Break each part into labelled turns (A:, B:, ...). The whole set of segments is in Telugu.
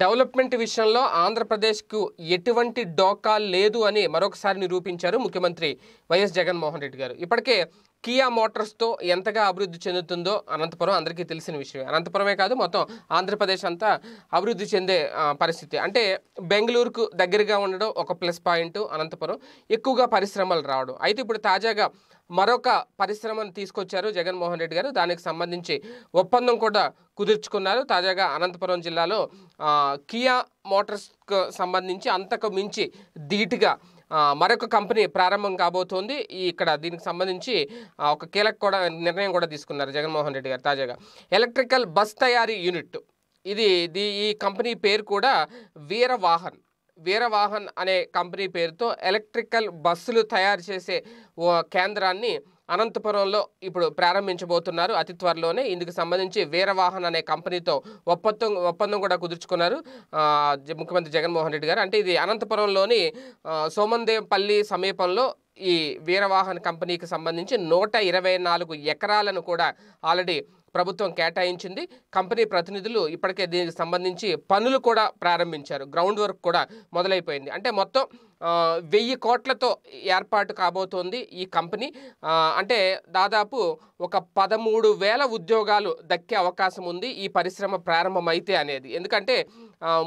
A: డెవలప్మెంట్ విషయంలో ఆంధ్రప్రదేశ్కు ఎటువంటి డోకా లేదు అని మరొకసారి నిరూపించారు ముఖ్యమంత్రి వైఎస్ జగన్మోహన్ రెడ్డి గారు ఇప్పటికే కియా మోటార్స్తో ఎంతగా అభివృద్ధి చెందుతుందో అనంతపురం అందరికీ తెలిసిన విషయం అనంతపురమే కాదు మొత్తం ఆంధ్రప్రదేశ్ అంతా అభివృద్ధి చెందే పరిస్థితి అంటే బెంగళూరుకు దగ్గరగా ఉండడం ఒక ప్లస్ పాయింట్ అనంతపురం ఎక్కువగా పరిశ్రమలు రావడం అయితే ఇప్పుడు తాజాగా మరొక పరిశ్రమను తీసుకొచ్చారు జగన్మోహన్ రెడ్డి గారు దానికి సంబంధించి ఒప్పందం కూడా కుదుర్చుకున్నారు తాజాగా అనంతపురం జిల్లాలో కియా మోటార్స్కు సంబంధించి అంతకు మించి ధీటుగా మరొక కంపెనీ ప్రారంభం కాబోతోంది ఇక్కడ దీనికి సంబంధించి ఒక కీలక కూడా నిర్ణయం కూడా తీసుకున్నారు జగన్మోహన్ రెడ్డి గారు తాజాగా ఎలక్ట్రికల్ బస్ తయారీ యూనిట్ ఇది ఈ కంపెనీ పేరు కూడా వీరవాహన్ వీరవాహన్ అనే కంపెనీ పేరుతో ఎలక్ట్రికల్ బస్సులు తయారు చేసే ఓ కేంద్రాన్ని అనంతపురంలో ఇప్పుడు ప్రారంభించబోతున్నారు అతి త్వరలోనే ఇందుకు సంబంధించి వీరవాహన్ అనే కంపెనీతో ఒప్పందం ఒప్పందం కూడా కుదుర్చుకున్నారు ముఖ్యమంత్రి జగన్మోహన్ రెడ్డి గారు అంటే ఇది అనంతపురంలోని సోమందేపల్లి సమీపంలో ఈ వీరవాహన్ కంపెనీకి సంబంధించి నూట ఎకరాలను కూడా ఆల్రెడీ ప్రభుత్వం కేటాయించింది కంపెనీ ప్రతినిధులు ఇప్పటికే దీనికి సంబంధించి పనులు కూడా ప్రారంభించారు గ్రౌండ్ వర్క్ కూడా మొదలైపోయింది అంటే మొత్తం వెయ్యి కోట్లతో ఏర్పాటు కాబోతోంది ఈ కంపెనీ అంటే దాదాపు ఒక పదమూడు వేల ఉద్యోగాలు దక్కే అవకాశం ఉంది ఈ పరిశ్రమ ప్రారంభమైతే అనేది ఎందుకంటే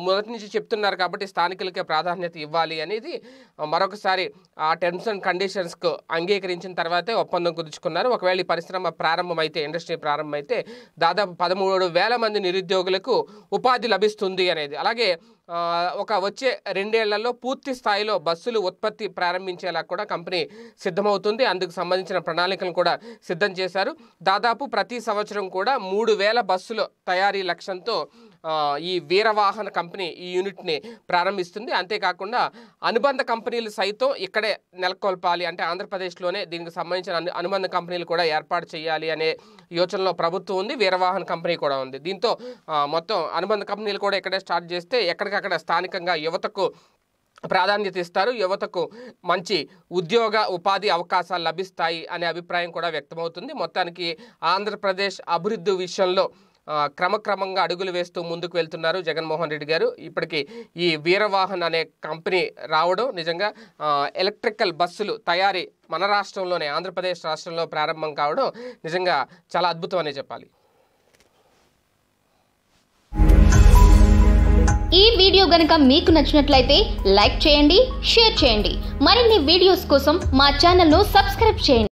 A: మొదటి నుంచి చెప్తున్నారు కాబట్టి స్థానికులకే ప్రాధాన్యత ఇవ్వాలి అనేది మరొకసారి ఆ టర్మ్స్ అండ్ కండిషన్స్కు అంగీకరించిన తర్వాతే ఒప్పందం కుదుర్చుకున్నారు ఒకవేళ ఈ పరిశ్రమ ప్రారంభమైతే ఇండస్ట్రీ ప్రారంభమైతే దాదాపు పదమూడు వేల మంది నిరుద్యోగులకు ఉపాధి లభిస్తుంది అనేది అలాగే ఒక వచ్చే రెండేళ్లలో పూర్తి స్థాయిలో బస్సులు ఉత్పత్తి ప్రారంభించేలా కూడా కంపెనీ సిద్ధమవుతుంది అందుకు సంబంధించిన ప్రణాళికలను కూడా సిద్ధం చేశారు దాదాపు ప్రతి సంవత్సరం కూడా మూడు వేల బస్సుల తయారీ లక్ష్యంతో ఈ వీరవాహన కంపెనీ ఈ యూనిట్ని ప్రారంభిస్తుంది అంతేకాకుండా అనుబంధ కంపెనీలు సైతం ఇక్కడే నెలకొల్పాలి అంటే ఆంధ్రప్రదేశ్లోనే దీనికి సంబంధించిన అనుబంధ కంపెనీలు కూడా ఏర్పాటు చేయాలి అనే యోచనలో ప్రభుత్వం ఉంది వీరవాహన కంపెనీ కూడా ఉంది దీంతో మొత్తం అనుబంధ కంపెనీలు కూడా ఇక్కడే స్టార్ట్ చేస్తే ఎక్కడికక్కడ స్థానికంగా యువతకు ప్రాధాన్యత ఇస్తారు యువతకు మంచి ఉద్యోగ ఉపాధి అవకాశాలు లభిస్తాయి అనే అభిప్రాయం కూడా వ్యక్తమవుతుంది మొత్తానికి ఆంధ్రప్రదేశ్ అభివృద్ధి విషయంలో క్రమక్రమంగా అడుగులు వేస్తూ ముందుకు వెళ్తున్నారు జగన్మోహన్ రెడ్డి గారు ఇప్పటికీ ఈ వీరవాహన్ అనే కంపెనీ రావడం నిజంగా ఎలక్ట్రికల్ బస్సులు తయారీ మన రాష్ట్రంలోనే ఆంధ్రప్రదేశ్ రాష్ట్రంలో ప్రారంభం కావడం నిజంగా చాలా అద్భుతం అనే చెప్పాలి ఈ వీడియో గనక మీకు నచ్చినట్లయితే లైక్ చేయండి షేర్ చేయండి మరిన్ని వీడియోస్ కోసం మా ఛానల్ను సబ్స్క్రైబ్ చేయండి